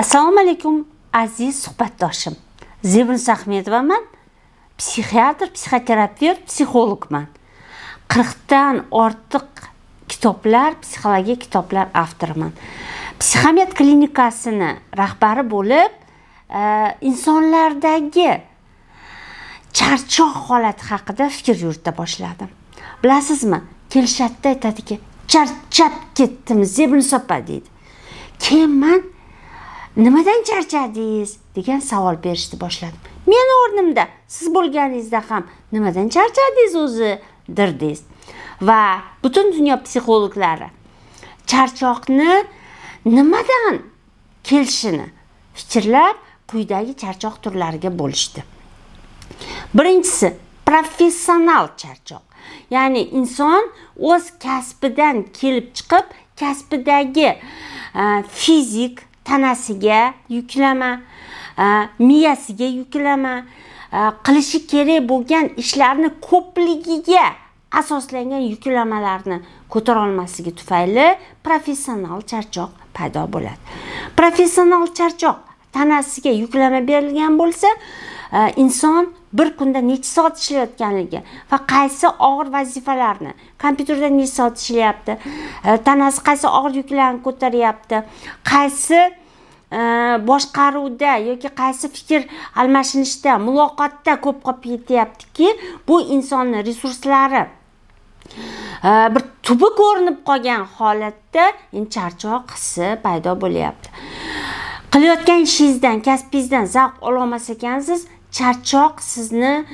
assalomu alaykum aziz suhbatdoshim zebrus ahmedovaman psixiatr psixoterapevt psixologman qirqdan ortiq kitoblar psixologiya kitoblar avtoriman psixomet klinikasini rahbari bo'lib e, insonlardagi charchoq holati haqida fikr yurita boshladim bilasizmi kelishadida aytadiki charchab ketdim zebrus opa deydi keyin man nimadan charchadingiz degan savol berishni boshladim men o'rnimda siz bo'lganingizda ham nimadan charchadingiz o'zi dirdingiz va butun dunyo psixologlari charchoqni nimadan kelishini fikrlab quyidagi charchoq turlariga bo'lishdi birinchisi professional charchoq ya'ni inson o'z kasbidan kelib chiqib kasbidagi e, fizik tanasiga yuklama e, miyasiga yuklama e, qilishi kerak bo'lgan ishlarni ko'pligiga asoslangan yuklamalarni ko'tara olmasligi tufayli professional charchoq paydo bo'ladi professional charchoq tanasiga yuklama berilgan bo'lsa inson bir kunda necha soat ishlayotganligi va qaysi og'ir vazifalarni kompyuterda necha soat ishlayapti tanasi qaysi og'ir yuklarni ko'taryapti qaysi e, boshqaruvda yoki qaysi fikr almashinishda muloqotda ko'p qolib ketyaptiki bu insonni resurslari e, bir tubi ko'rinib qolgan holatda charchoq hissi paydo bo'lyapti qilayotgan ishingizdan kasbingizdan zavq ololmas ekansiz charchoq sizni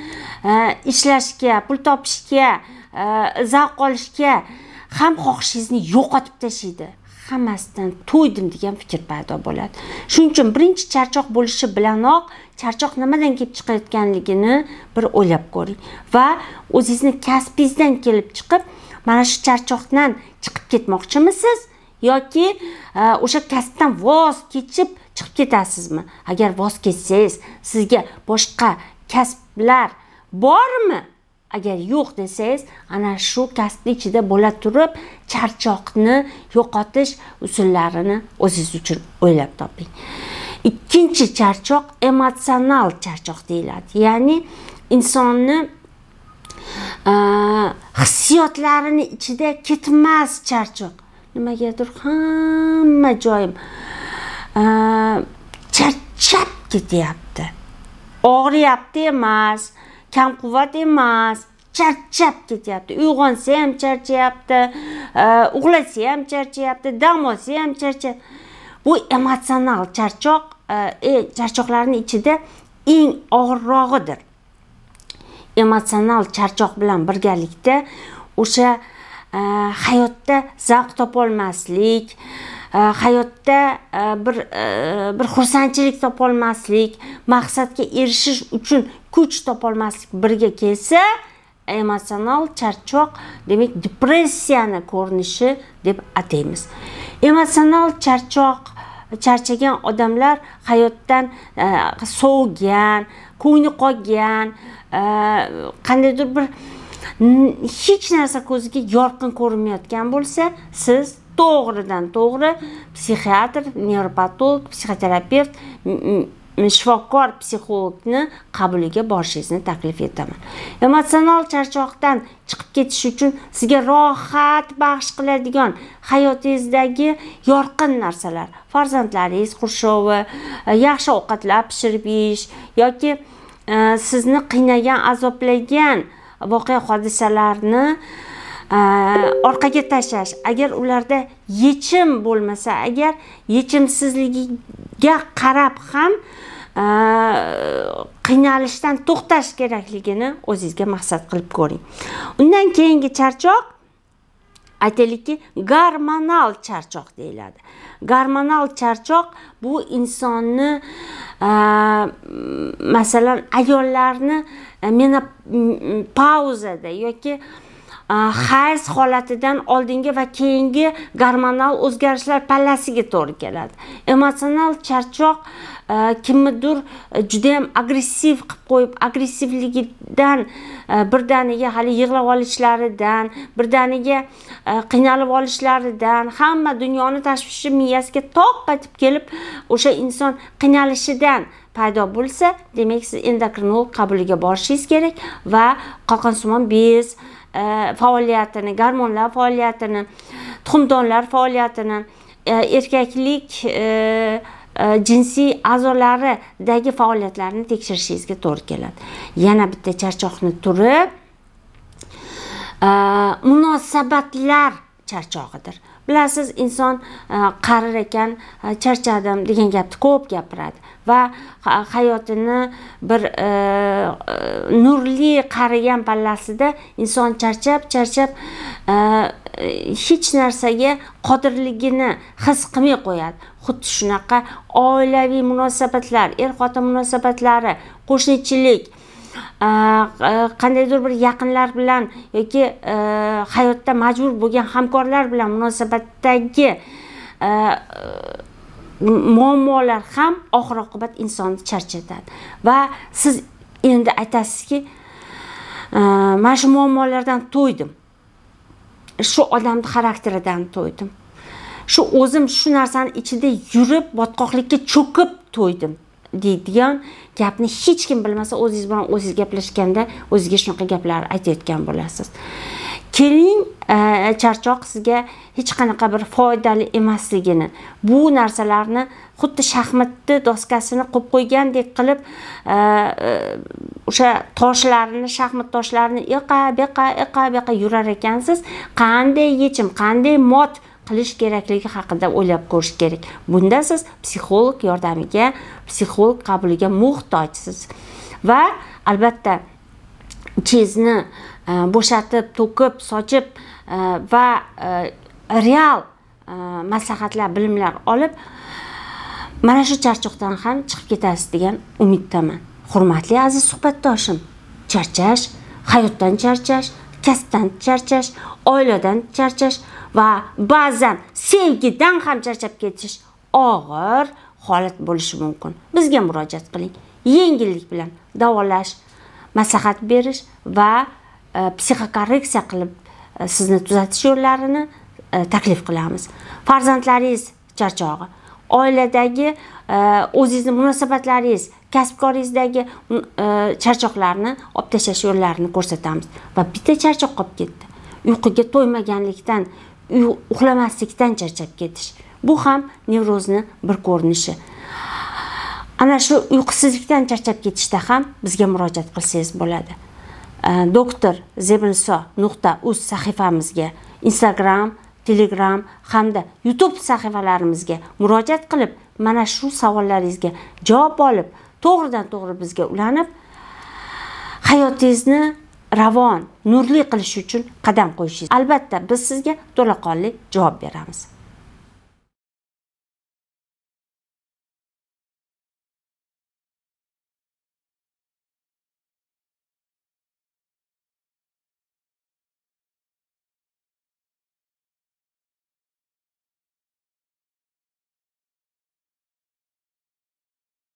e, ishlashga pul topishga e, zavq olishga ham xohishingizni yo'qotib tashlaydi hammasidan to'ydim degan fikr paydo bo'ladi shuning uchun birinchi charchoq bo'lishi bilanoq charchoq nimadan kelib chiqayotganligini bir o'ylab ko'ring va o'zingizni kasbingizdan kelib chiqib mana shu charchoqdan chiqib ketmoqchimisiz yoki e, o'sha kasbdan voz kechib chiqib ketasizmi agar voz kechsangiz sizga boshqa kasblar bormi agar yo'q desangiz ana shu kasbni ichida bo'la turib charchoqni yo'qotish usullarini o'zingiz uchun o'ylab toping ikkinchi charchoq emotsional charchoq deyiladi ya'ni insonni hissiyotlarini ichida ketmas charchoq nimagadir hamma joyim charchab ketyapti og'riyapti emas kam quvvat emas charchab ketyapti uyg'onsa ham charchayapti uxlasa ham charchayapti dam olsa ham charchayapti bu emotsional charchoq e, charchoqlarni ichida eng og'irrog'idir emotsional charchoq bilan birgalikda o'sha Э, hayotda zavq topolmaslik э, hayotda э, bir bir xursandchilik topolmaslik maqsadga erishish uchun kuch topolmaslik birga kelsa emotsional charchoq demak depressiyani ko'rinishi deb ataymiz emotsional charchoq charchagan odamlar hayotdan e, sovigan ko'ngli qolgan e, qandaydir bir hech narsa ko'ziga yorqin ko'rinmayotgan bo'lsa siz to'g'ridan to'g'ri psixiatr nevropatolog psixoterapevt shifokor psixologni qabuliga borishingizni taklif etaman emotsional charchoqdan chiqib ketish uchun sizga rohat baxsh qiladigan hayotingizdagi yorqin narsalar farzandlaringiz qurshovi e, yaxshi ovqatlar pishirib yeyish yoki e, sizni qiynagan azoblagan voqea hodisalarni e, orqaga tashlash agar ularda yechim bo'lmasa agar yechimsizligiga qarab ham e, qiynalishdan to'xtash kerakligini o'zingizga maqsad qilib ko'ring undan keyingi charchoq aytaylikki garmonal charchoq deyiladi garmonal charchoq bu insonni masalan ayollarni menopauzada pauzada yoki hayz э, holatidan oldingi va keyingi gormonal o'zgarishlar pallasiga to'g'ri keladi emotsional charchoq e, kimnidir judayam agressiv qilib qo'yib agressivligidan e, birdaniga hali yig'lab olishlaridan birdaniga e, qiynalib olishlaridan hamma dunyoni tashvishi miyasiga toq qaytib kelib o'sha inson qiynalishidan paydo bo'lsa demak siz endokrinolog qabuliga borishingiz kerak va qoqonsimon bez faoliyatini garmonlar faoliyatini tuxumdonlar faoliyatini erkaklik э, э, jinsiy a'zolaridagi faoliyatlarni tekshirishingizga to'g'ri keladi yana bitta charchoqni turi э, munosabatlar charchog'idir bilasiz inson qarir ekan charchadim degan gapni ko'p gapiradi va hayotini bir e, e, nurli qarigan pallasida inson charchab charchab e, hech narsaga qodirligini his qilmay qo'yadi xuddi shunaqa oilaviy munosabatlar er xotin munosabatlari qo'shnichilik e, e, qandaydir bir yaqinlar bilan yoki hayotda majbur bo'lgan hamkorlar bilan munosabatdagi muammolar ham oxir oqibat insonni charchatadi va siz endi aytasizki e, mana shu muammolardan to'ydim shu odamni xarakteridan to'ydim shu o'zim shu narsani ichida yurib botqoqlikka cho'kib to'ydim deydigan gapni hech kim bilmasa o'zingiz bilan o'zingiz gaplashganda o'zingizga shunaqa gaplar aytayotgan bo'lasiz keling e, charchoq sizga hech qanaqa bir foydali emasligini bu narsalarni xuddi shaxmatni doskasini qo'yib qo'ygandek qilib e, e, o'sha toshlarni shaxmat toshlarini iqa beqa iqa beqa yurar ekansiz qanday yechim qanday mot qilish kerakligi haqida o'ylab ko'rish kerak bunda siz psixolog yordamiga psixolog qabuliga muhtojsiz va albatta chezni e, bo'shatib to'kib sochib e, va e, real maslahatlar bilimlar olib mana shu charchoqdan ham chiqib ketasiz degan umiddaman hurmatli aziz suhbatdoshim charchash hayotdan charchash kasbdan charchash oiladan charchash va ba'zan sevgidan ham charchab ketish og'ir holat bo'lishi mumkin bizga murojaat qiling yengillik bilan davolash maslahat berish va e, psixokorreksiya qilib e, sizni tuzatish yo'llarini e, taklif qilamiz farzandlaringiz charchog'i oiladagi o'zingizni munosabatlaringiz kasbkoringizdagi charchoqlarni olib tashlash yo'llarini ko'rsatamiz va bitta charchoq qolib ketdi uyquga to'ymaganlikdan uxlamaslikdan charchab ketish bu ham nevrozni bir ko'rinishi ana shu uyqusizlikdan charchab ketishda ham bizga murojaat qilsangiz bo'ladi e, doktor zebinso nuqta uz sahifamizga instagram telegram hamda youtube sahifalarimizga murojaat qilib mana shu savollaringizga javob olib to'g'ridan to'g'ri bizga ulanib hayotingizni ravon nurli qilish uchun qadam qo'yishingiz albatta biz sizga to'laqonli javob beramiz